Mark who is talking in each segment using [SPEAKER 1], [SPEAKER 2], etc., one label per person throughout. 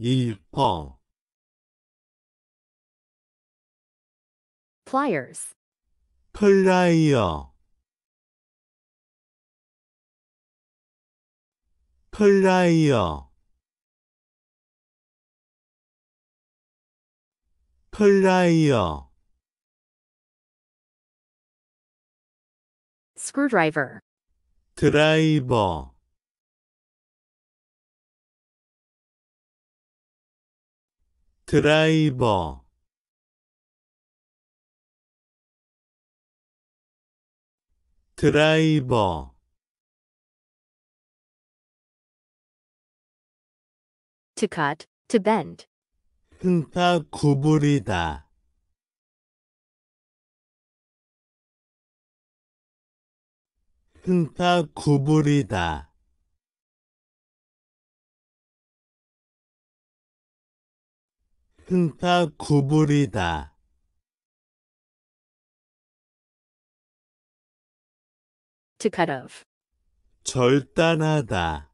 [SPEAKER 1] Il prend. Pliers. Player. Player. Player. Screwdriver. Driver. 드라이버 드라이버 to cut, to bend. 흠타 구부리다 흠타 구부리다 흠타 구부이다 to cut off. 절단하다.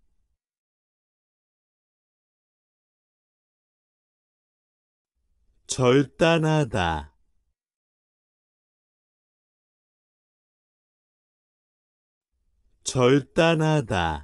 [SPEAKER 1] 절단하다. 절단하다.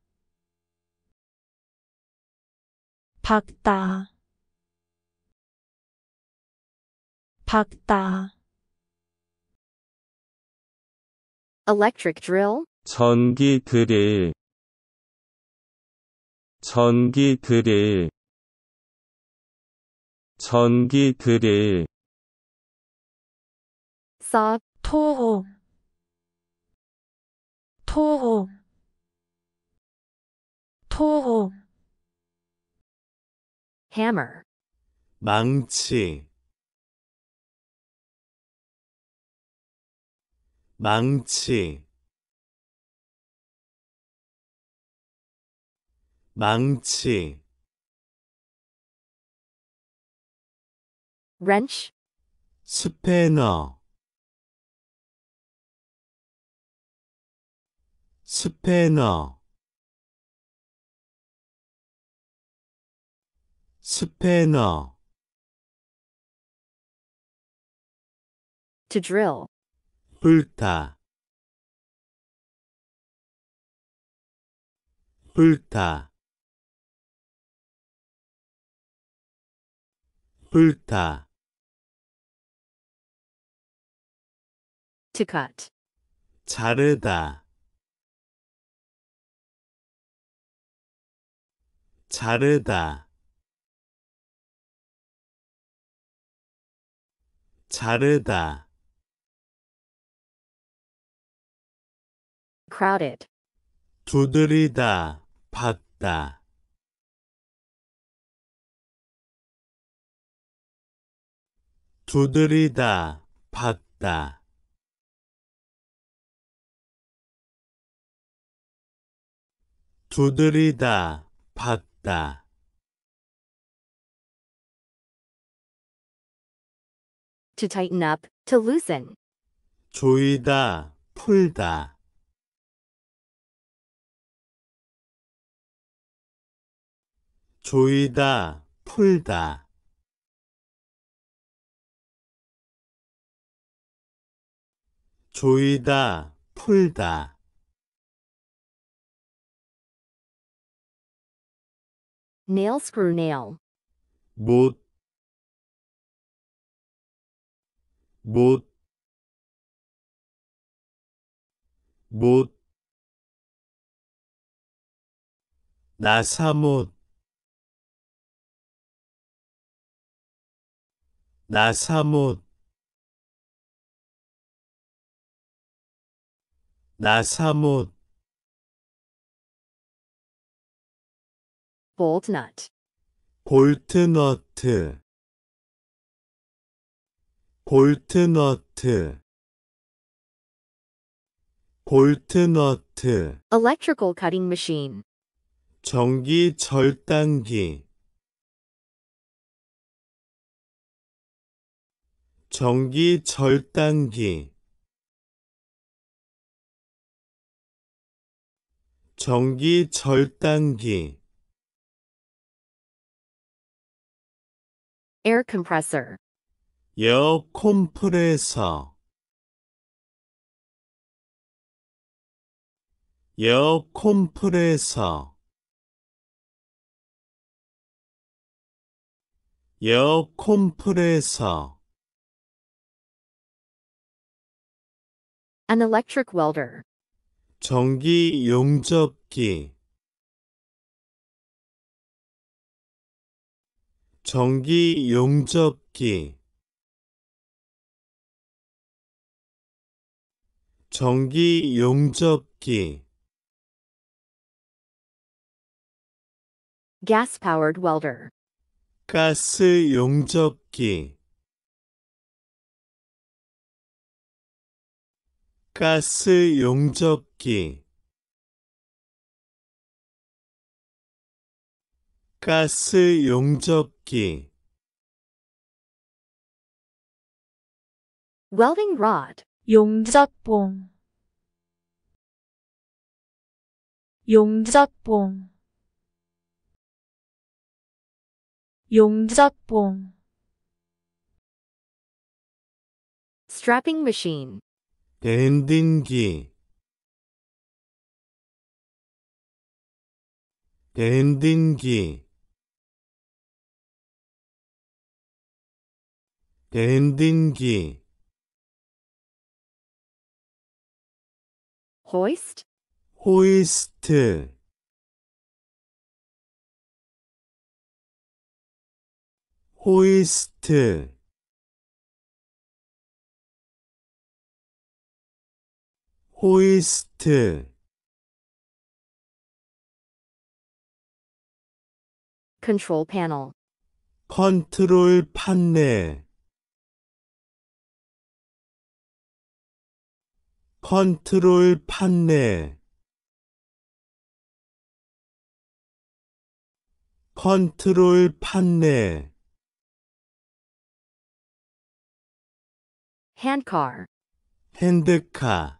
[SPEAKER 1] 박다 박다 electric drill 전기 드릴 전기 드릴 전기 드릴 사 a 토호 토호 토호 hammer 망치 망치 망치 wrench 스패너 스패너 스패너 to drill 불타 불타 불타 to cut 자르다 자르다 자르다 crowded 두드리다 받다 두드리다 받다 두드리다 받다 to tighten up, to loosen. 조이다, 풀다. 조이다, 풀다. 조이다, 풀다. nail screw nail 못 못, 못, 나사못, 나사못, 나사못, 볼트넛, 볼트너트 볼트너트 볼트너트 electrical cutting machine 전기 절단기 전기 절단기 전기 절단기 air compressor 여어 컴프레서 에 컴프레서 에 컴프레서 An electric welder. 전기 용접기 전기 용접기 전기 용접기 gas powered welder 가스 용접기 가스 용접기 가스 용접기 welding rod 용접봉 용접봉 용접봉 strapping machine 밴딩기 밴딩기 밴딩기 hoist, hoist. hoist. hoist. control panel. control panel. 컨트롤 판넬 컨트롤 판넬 handcar 핸드카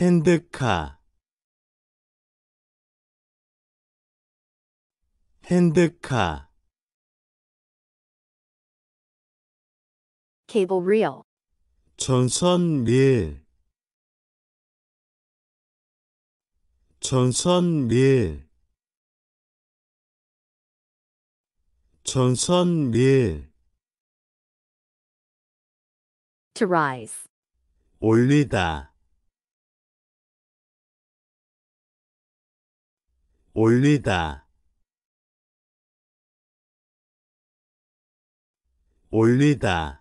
[SPEAKER 1] 핸드카 핸드카 cable reel. 전선 밀 전선 밀 전선 밀 to rise 올리다 올리다 올리다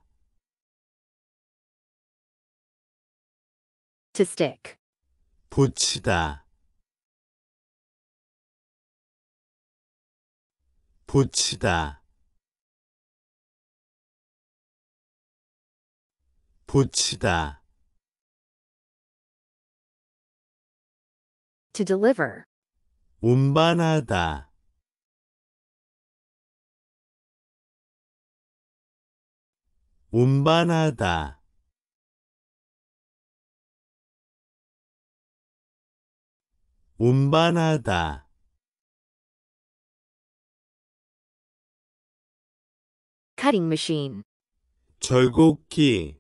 [SPEAKER 1] to stick. 붙이다 붙이다 붙이다 to deliver 운반하다 운반하다 운반하다 cutting machine 절곡기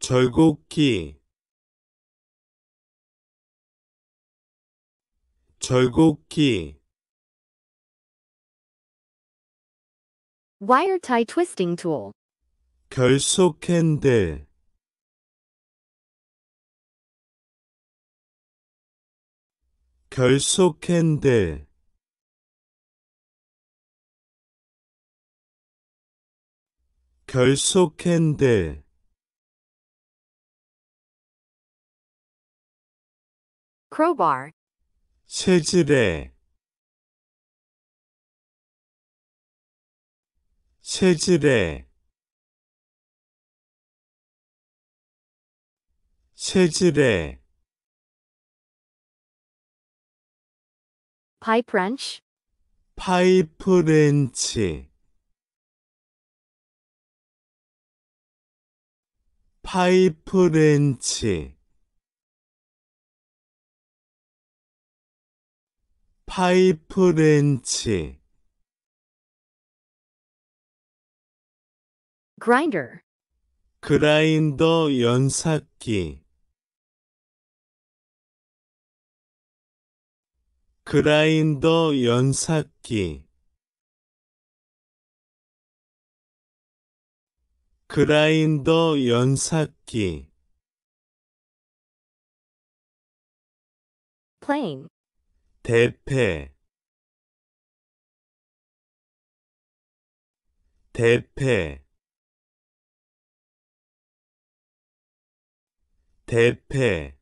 [SPEAKER 1] 절곡기 절곡기 wire tie twisting tool 결속 핸들 결속한데 결속한데 c r o w 체질에 체질에 체질에 파이프렌치 파이프렌치 파이프렌치 파이프렌치 grinder 그라인더 연삭기 그라인더 연삭기 그라인더 연삭기 p l a n 대패 대패 대패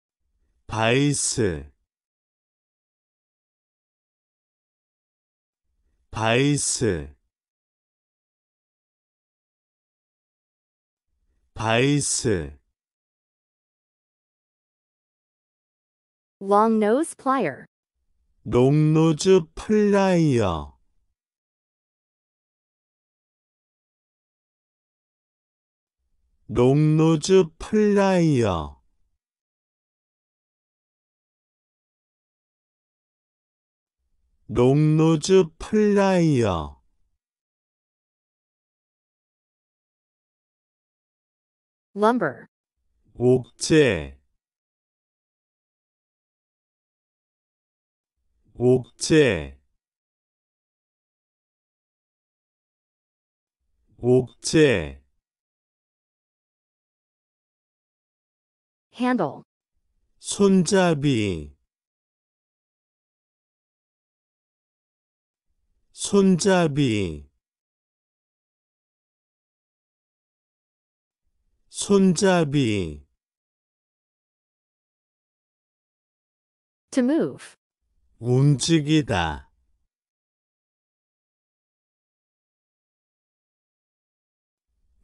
[SPEAKER 1] 바이스 바이스 바이스 long nose plier 롱노즈 플라이어 롱노즈 플라이어 롱노즈 플라이어 lumber 옥제 옥제 옥제 handle 손잡이 손잡이 손잡이 to move 움직이다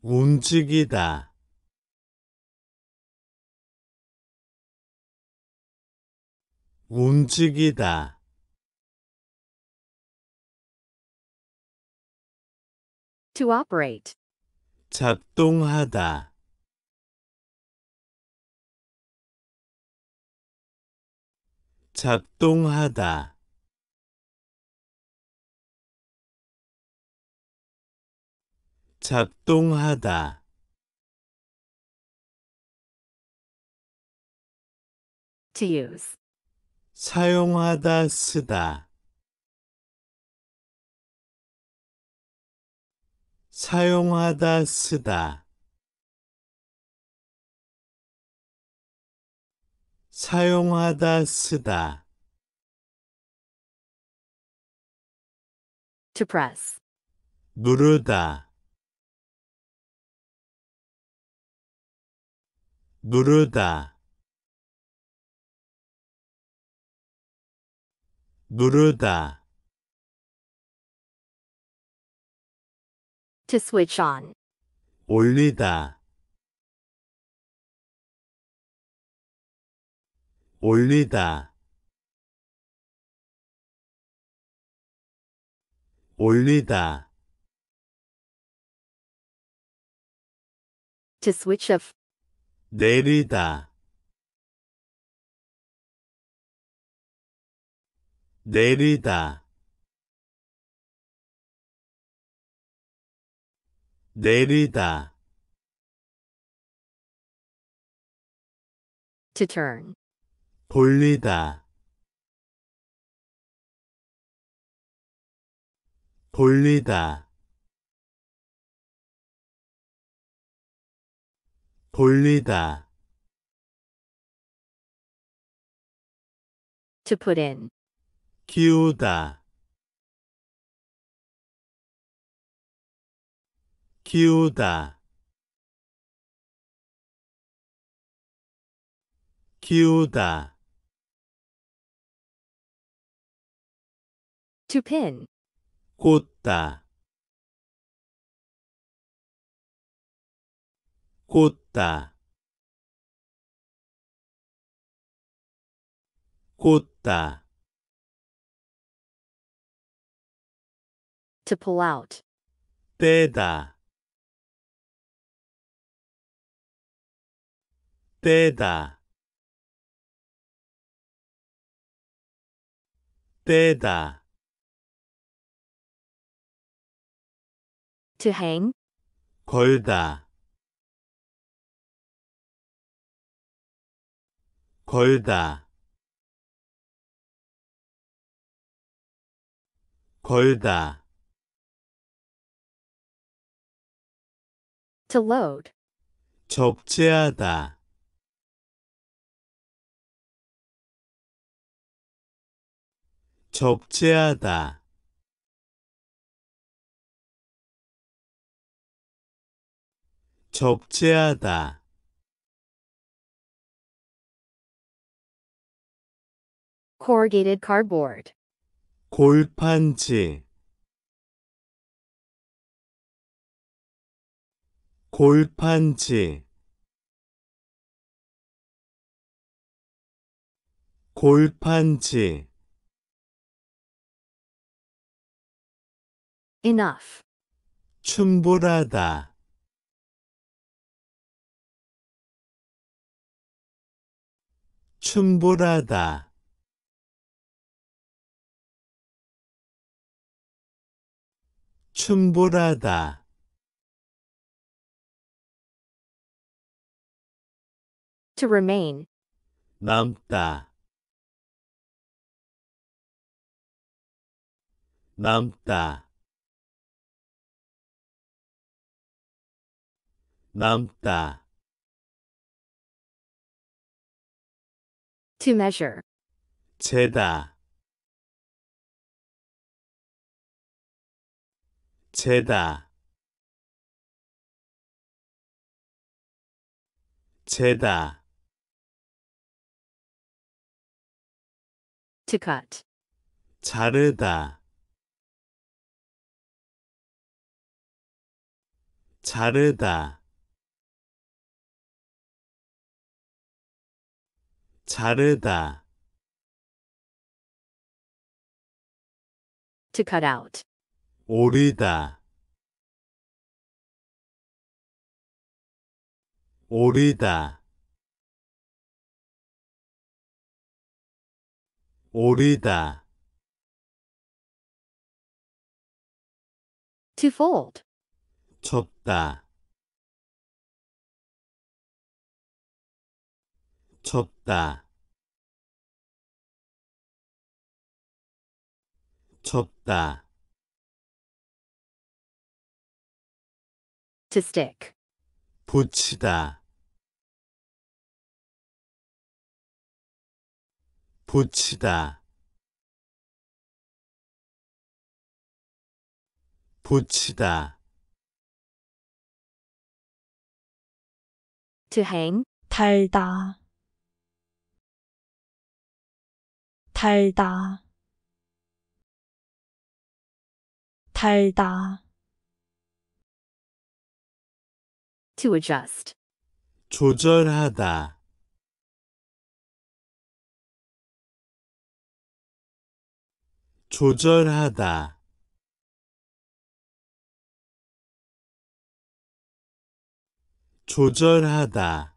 [SPEAKER 1] 움직이다 움직이다 To operate. 작동하다. 작동하다. 작동하다. To use. 사용하다 쓰다. 사용하다 쓰다 사용하다 쓰다 to press 누르다 누르다 누르다 to switch on. 올리다 올리다 올리다 to switch off 내리다 내리다 내리다 to turn 돌리다 돌리다 돌리다 to put in 키우다 키우다 키우다 to pin 꽂다 꽂다 꽂다 to pull out 떼다 때다 때다 드행 걸다 걸다 걸다 to load 적재하다 적재하다 적재하다 corrugated cardboard 골판지 골판지 골판지 enough. 충분하다. 충분하다. 충분하다. to remain 남다 남다 남다 to measure 재다 재다 재다 to cut 자르다 자르다 자르다 to cut out 오리다오리다오리다 to fold 접다 쳤다 접다 to stick 붙이다 붙이다 붙이다 to hang 달다 달다 달다 to adjust 조절하다 조절하다 조절하다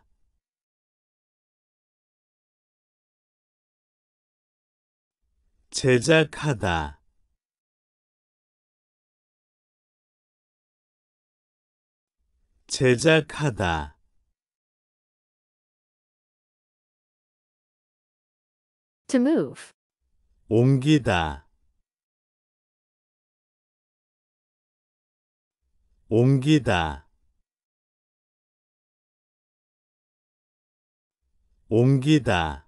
[SPEAKER 1] 제작하다 제작하다 to move 옮기다 옮기다 옮기다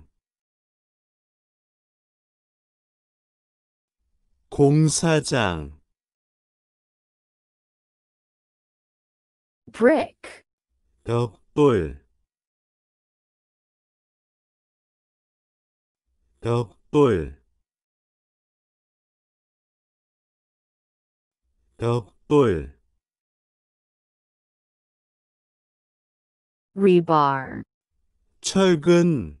[SPEAKER 1] 공사장 brick 벽돌 벽돌 벽돌 rebar 철근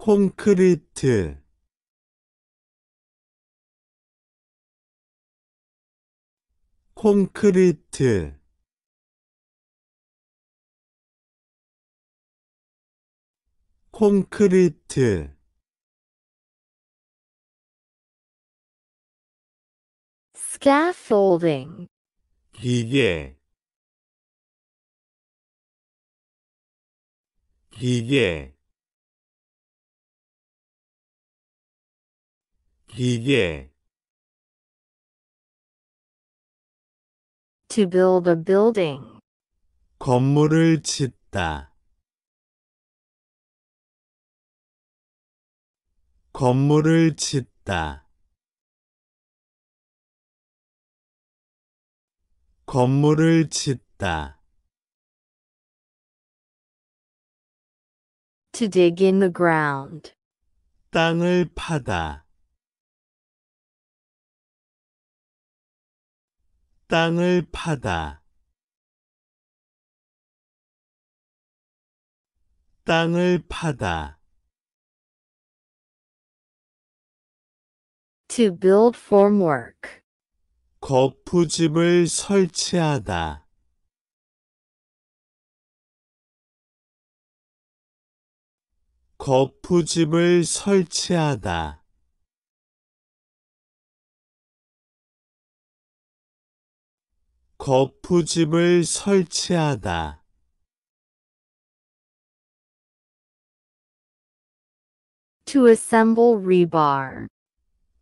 [SPEAKER 1] 콘크리트 콘크리트 콘크리트 scaffolding 기계 기계 기계 to build a building 건물을 짓다 건물을 짓다 건물을 짓다 to dig in the ground 땅을 파다 땅을 파다 땅을 파다 to build formwork 거푸집을 설치하다 거푸집을 설치하다 거푸집을 설치하다. to assemble rebar.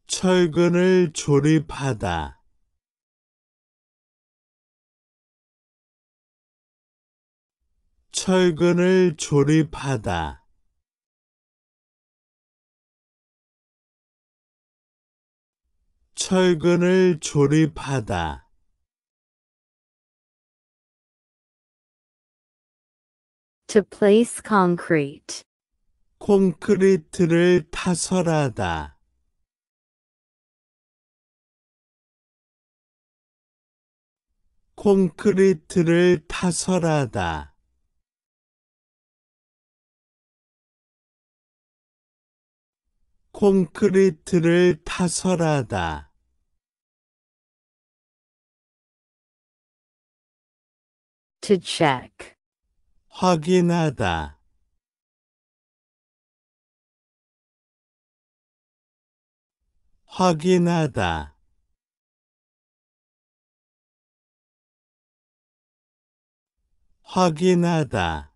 [SPEAKER 1] 철근을 조립하다. 철근을 조립하다. 철근을 조립하다. to place concrete. 콘크리트를 파설하다. Concrete를 파설하다. Concrete를 파설하다. To check. 확인하다 확인하다 확인하다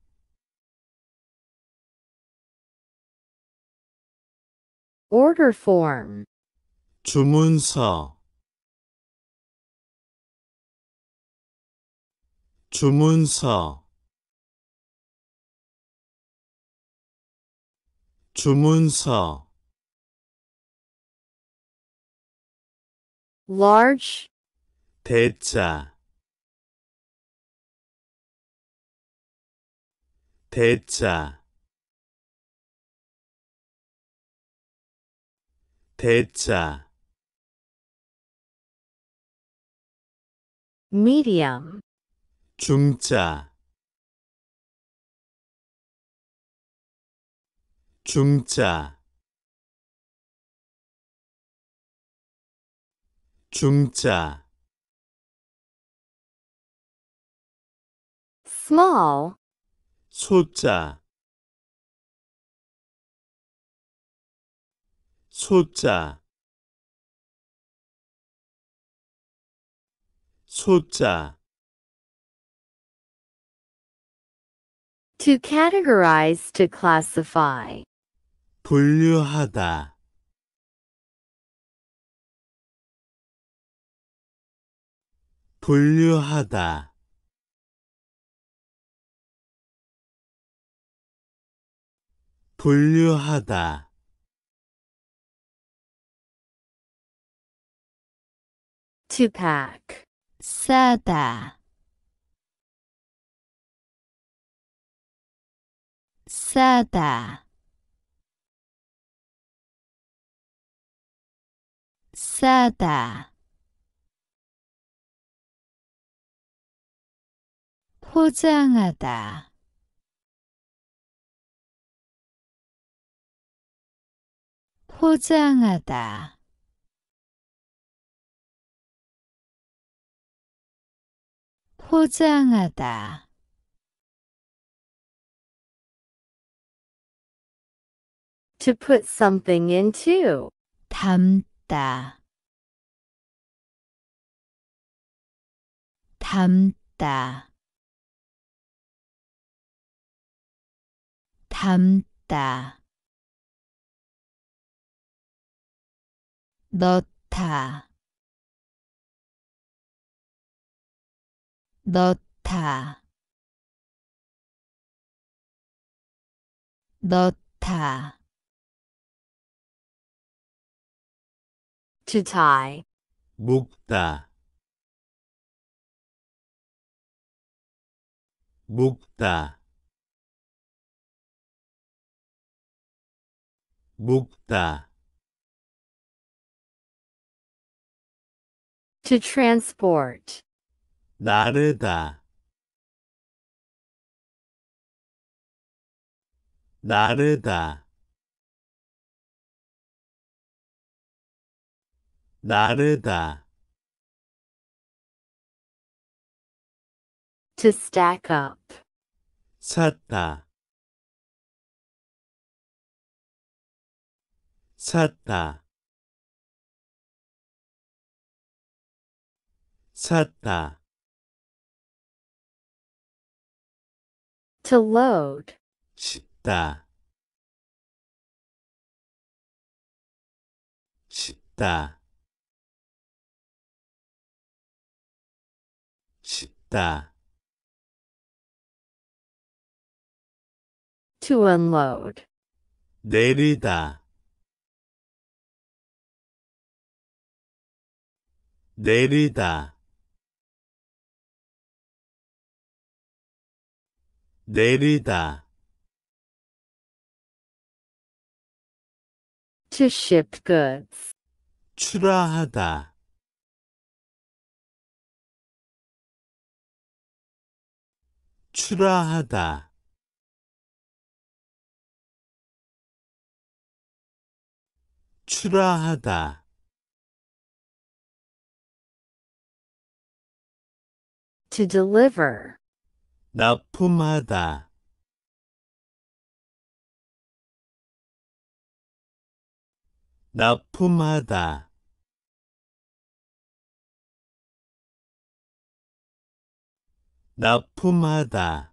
[SPEAKER 1] o r d 주문서 주문서 주문서 large 대자 대자 대자 medium 중자 중짜 중짜 small 소자 소자 소자 To categorize to classify 분류하다 분류하다 분류하다 to pack 싸다 싸다 사다 포장하다 포장하다 포장하다 to put something into 담다 담다 담다 넣다 넣다 넣다 to tie 묶다 Букта. Букта. To transport. 나르다. 나르다. 나르다. To stack up. 찾다 찾다 찾다 To load. 싣다 싣다 싣다 To unload. 내리다. 내리다. 내리다. To ship goods. 출하하다. 출하하다. 출하하다 to deliver 납품하다 Napumada Napumada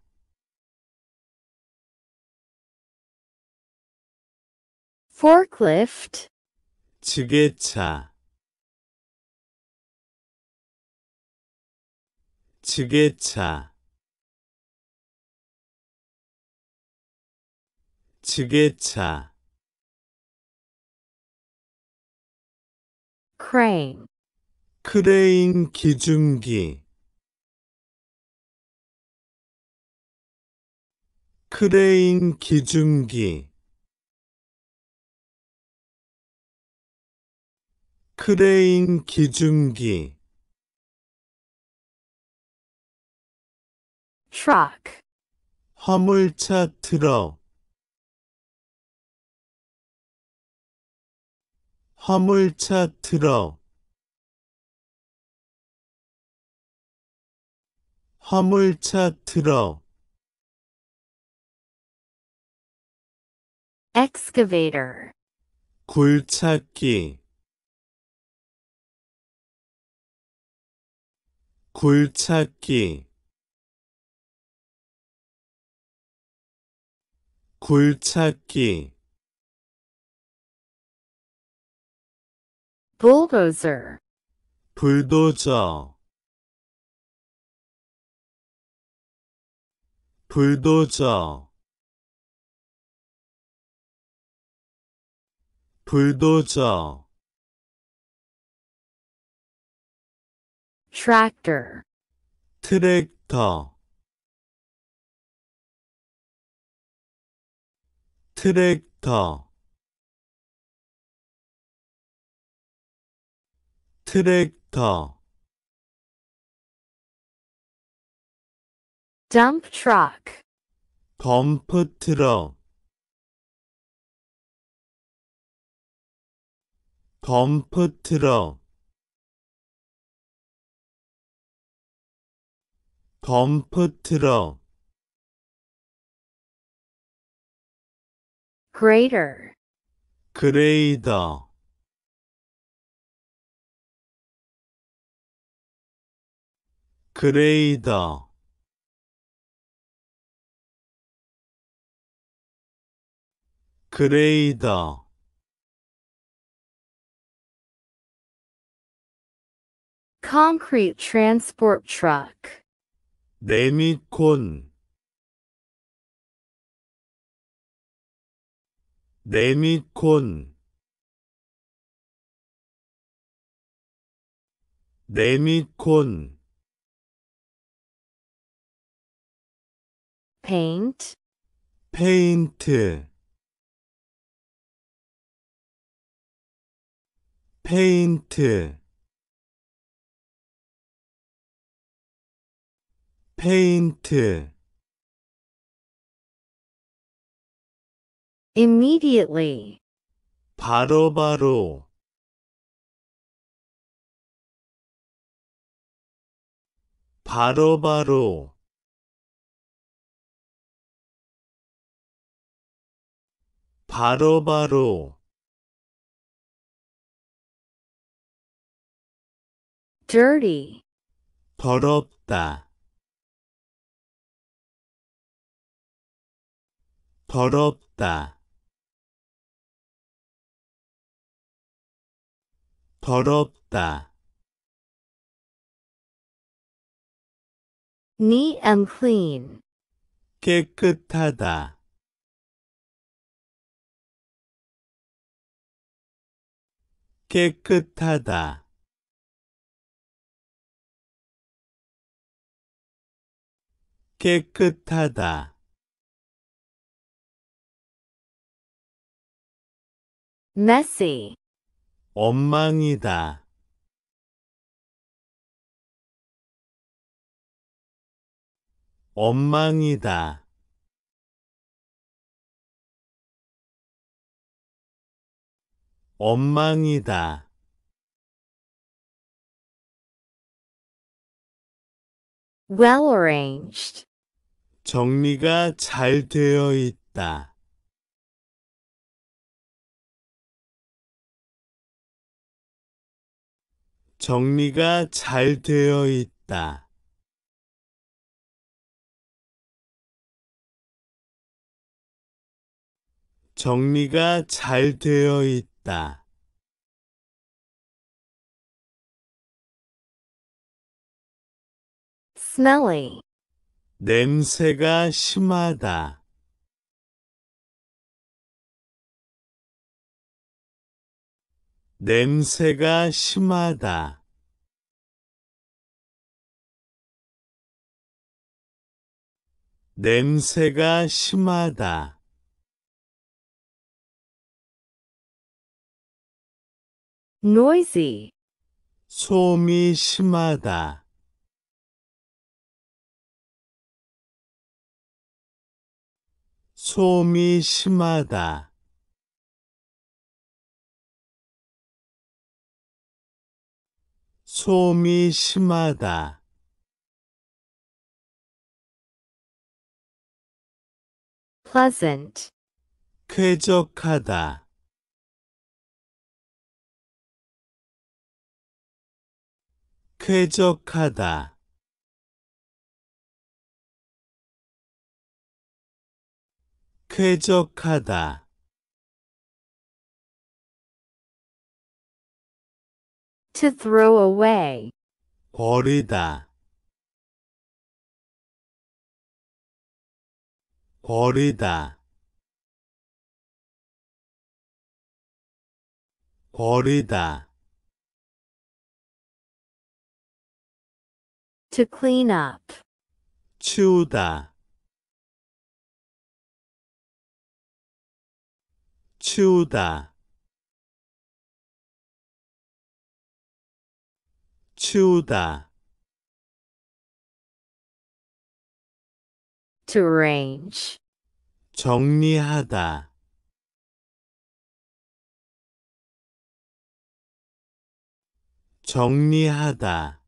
[SPEAKER 1] forklift 지게차 지게차 지게차 c r a 크레인 기중기 크레인 기중기 크레인 기중기 truck 화물차 트럭 화물차 트럭 화물차 트럭 excavator 굴찾기 굴찾기 굴찾기 bulldozer 불도저 불도저 불도저 tractor 트랙터 트랙터 트랙터 dump truck 덤프 트럭 덤프 트럭 덤프트럭 greater 그레이더 그레이더 그레이더 concrete transport truck 네미콘 네미콘 네미콘 paint 페인트 페인트 paint immediately 바로 바로 바로 바로 바로 바로 dirty 더럽다 더럽다 더럽다 neat and clean 깨끗하다 깨끗하다 깨끗하다 messy 엉망이다 엉망이다 엉망이다 well arranged 정리가 잘 되어 있다 정리가 잘 되어 있다. 정리가 잘 되어 있다. 냄새가 심하다. 냄새가 심하다. 냄새가 심하다. n o i 소음이 심하다. 소음이 심하다. 소음이 심하다. p l e a s a n 쾌적하다. 쾌적하다. 쾌적하다. To throw away. 버리다. 버리다. 버리다. To clean up. 치우다. 치우다. 치우다 to arrange 정리하다 정리하다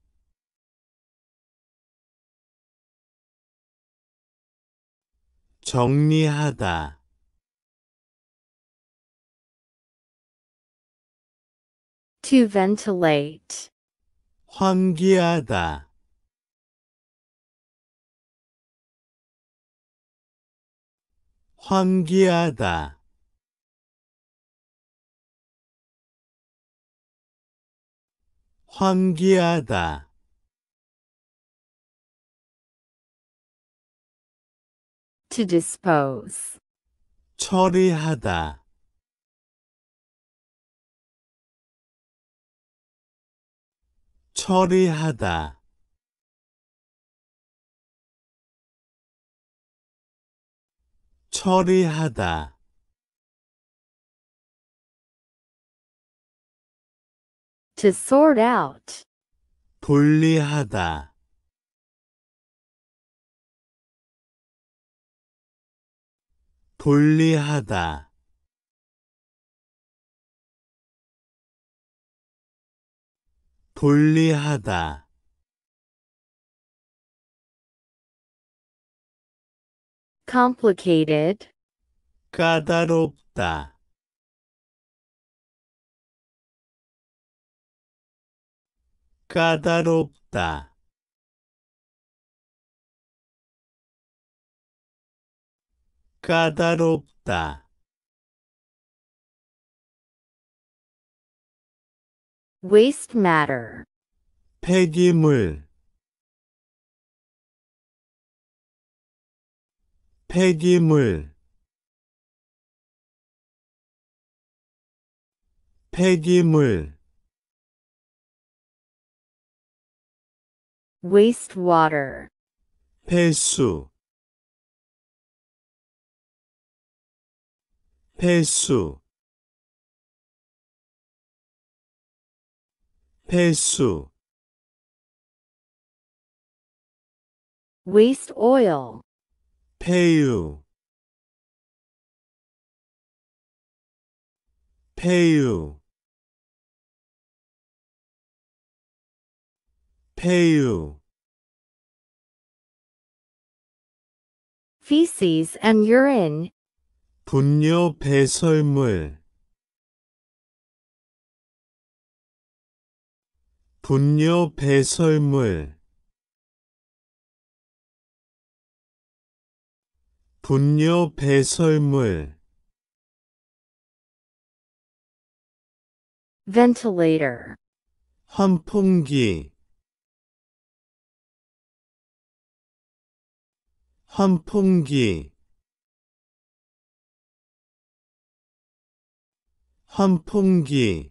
[SPEAKER 1] 정리하다 to ventilate 환기하다 환기하다 환기하다 처리하다 처리하다 처리하다 to sort out 분리하다 분리하다 돌리하다 complicated 까다롭다 까다롭다 까다롭다 waste matter 폐기물 폐기물 폐기물 waste water 폐수 폐수 폐수 waste oil 폐유 폐유 폐유 feces and urine 분뇨 배설물 분뇨 배설물 분뇨 배설물 ventilator 환풍기 환풍기 환풍기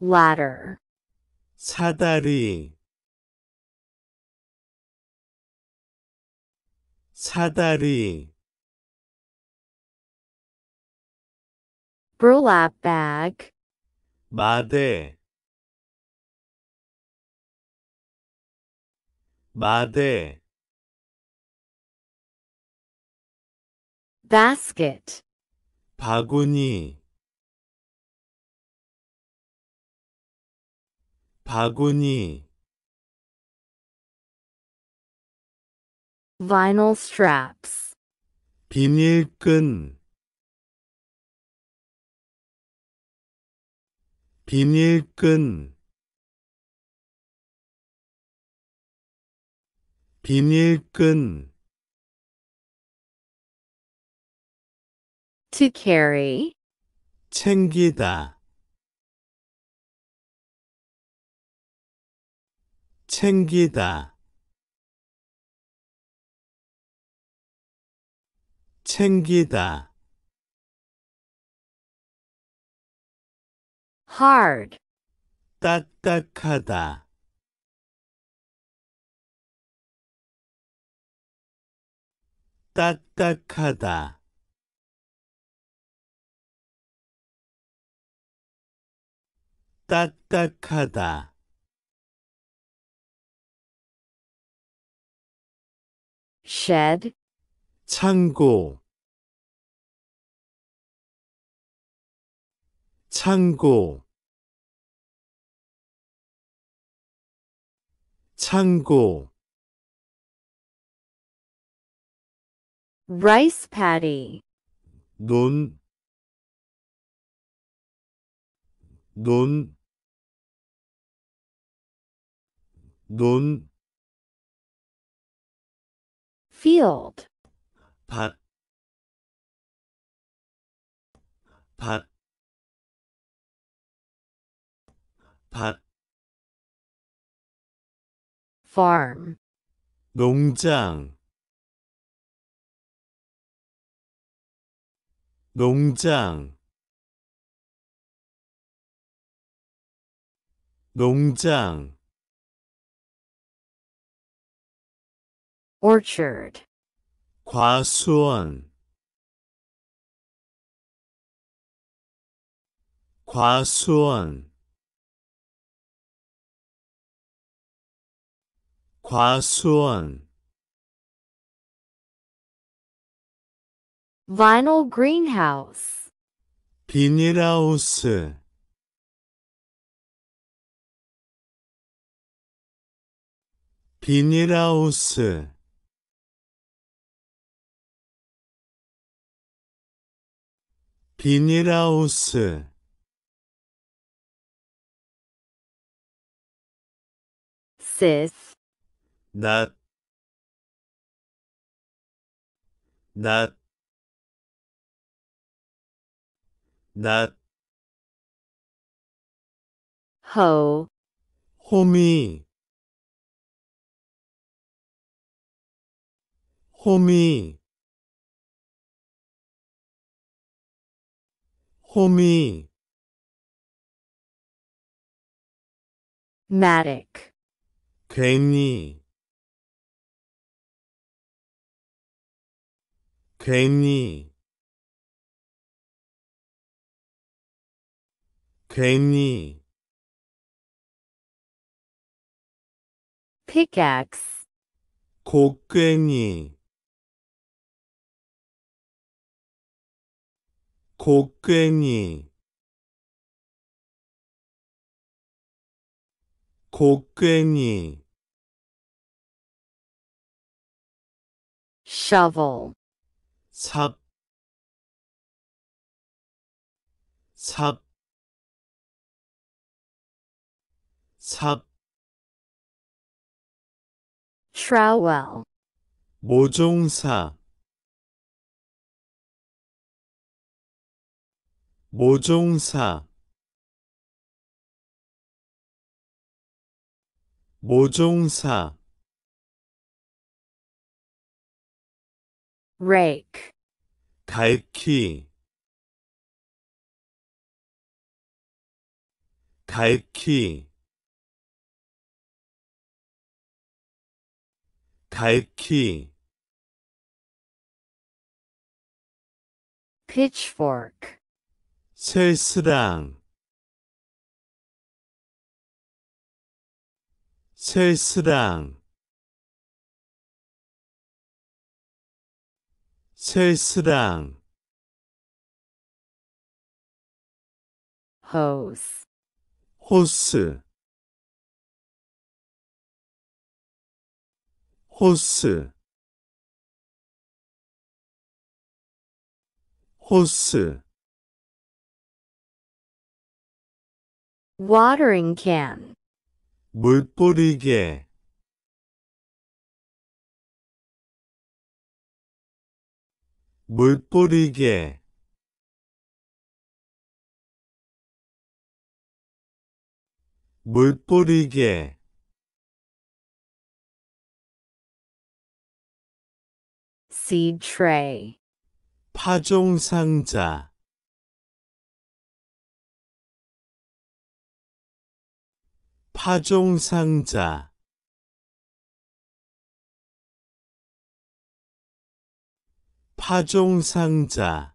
[SPEAKER 1] ladder 사다리 사다리 burlap bag 마대 마대 basket 바구니 바구니 vinyl straps 비닐끈 비닐끈 비닐끈 to carry 챙기다 챙기다 챙기다 hard 딱딱하다 딱딱하다 딱딱하다 shed 창고 창고 창고 rice paddy 논, 논, 논 field putt putt putt farm 농장 농장 농장 orchard 과수원 과수원 과수원 vinyl greenhouse 비닐하우스 비닐하우스 비닐하우스 s i 낫 낫, 낮, 낮, 호미, 호미, Homie. Matic. Kenny. Kenny. Kenny. Pickaxe. 곡괭이. 곡괭이 곡괭이 shovel 삽, 삽, 삽. trowel 모종사, 모종사 모종사 rake 갈퀴 갈퀴 갈퀴 pitchfork 셀스랑 셀스랑 셀스랑 hose 호스 호스 호스 watering can 물 뿌리개 물 뿌리개 물 뿌리개 seed tray 파종 상자 파종상자 파종상자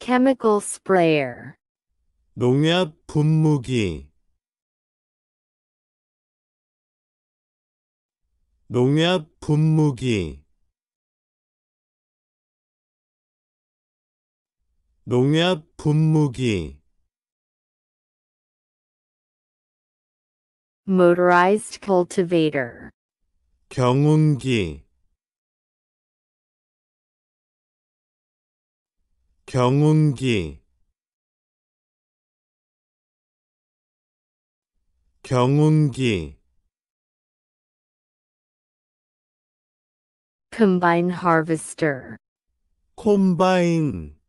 [SPEAKER 1] chemical sprayer 농약 분무기 농약 분무기 농약 분무기 motorized cultivator 경운기 경운기 경운기 combine harvester 콤바인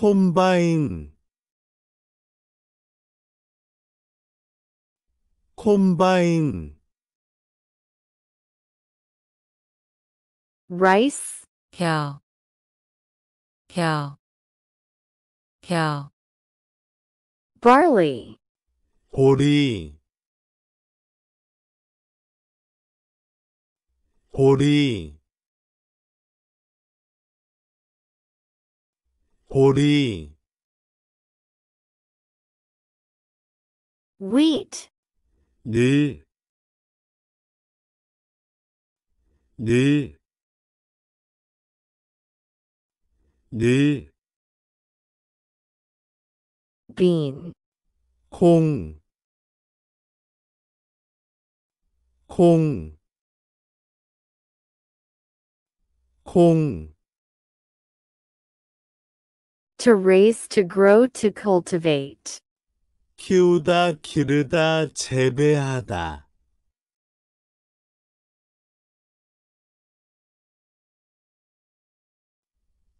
[SPEAKER 1] combine combine rice 겨, 겨, 겨. barley 보리 보리 holy wheat 네, 네, 네, bean, 콩, 콩, 콩. to raise to grow to cultivate 키우다 기르다 재배하다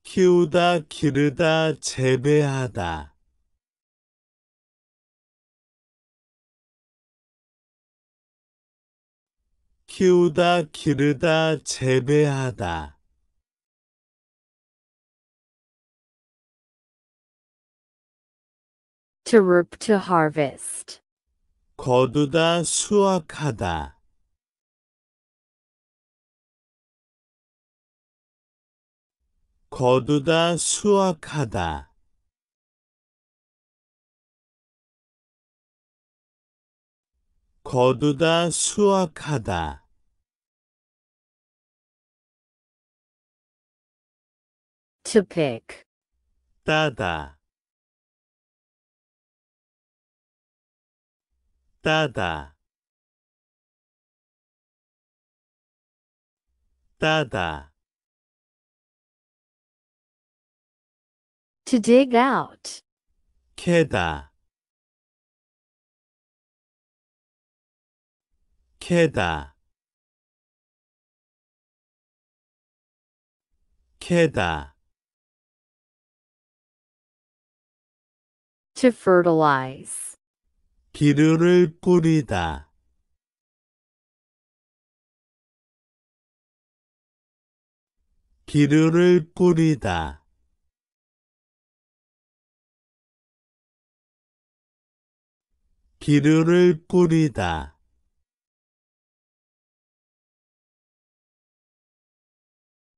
[SPEAKER 1] 키우다 기르다 재배하다 키우다 기르다 재배하다 to reap to harvest. Koduda suakada. Koduda suakada. To pick. Dada. 따다 따다 to dig out 캐다 캐다 캐다 to fertilize 기류를 꾸리다 기류를 꾸리다 기류를 뿌리다.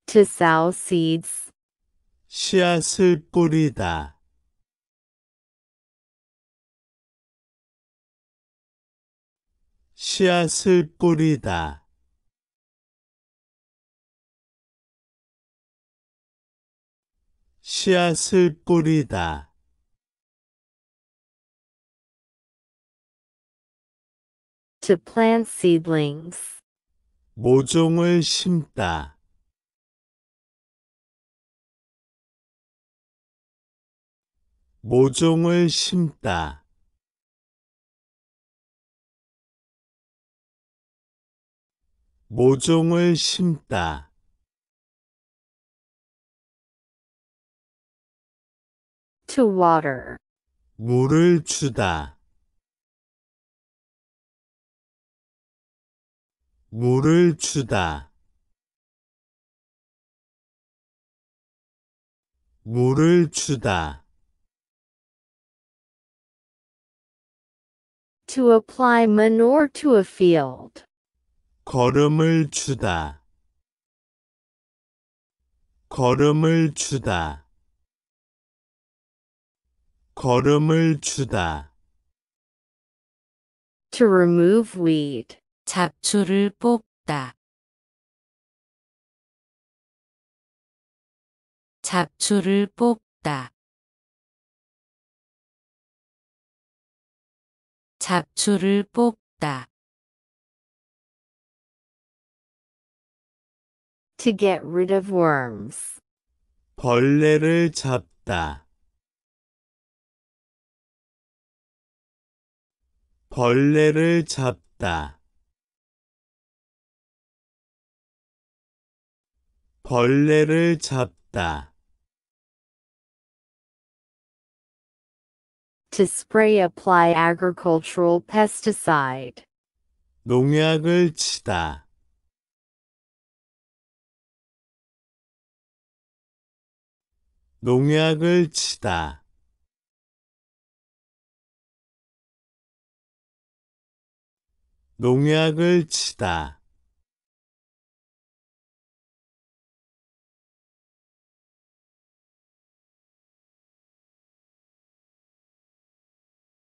[SPEAKER 1] To sow seeds. 씨앗을 꾸리다 씨앗을 뿌리다. 씨앗을 뿌리다. to plant seedlings. 모종을 심다. 모종을 심다. 모종을 심다. to water 물을 주다. 물을 주다. 물을 주다. to apply manure to a field 걸음을 주다 걸음을 주다 걸음을 주다 to remove weed 잡초를 뽑다 잡초를 뽑다 잡초를 뽑다 To get rid of worms. 벌레를 잡다. 벌레를 잡다. 벌레를 잡다. To spray apply agricultural pesticide. 농약을 치다. 농약을 치다. 농약을 치다.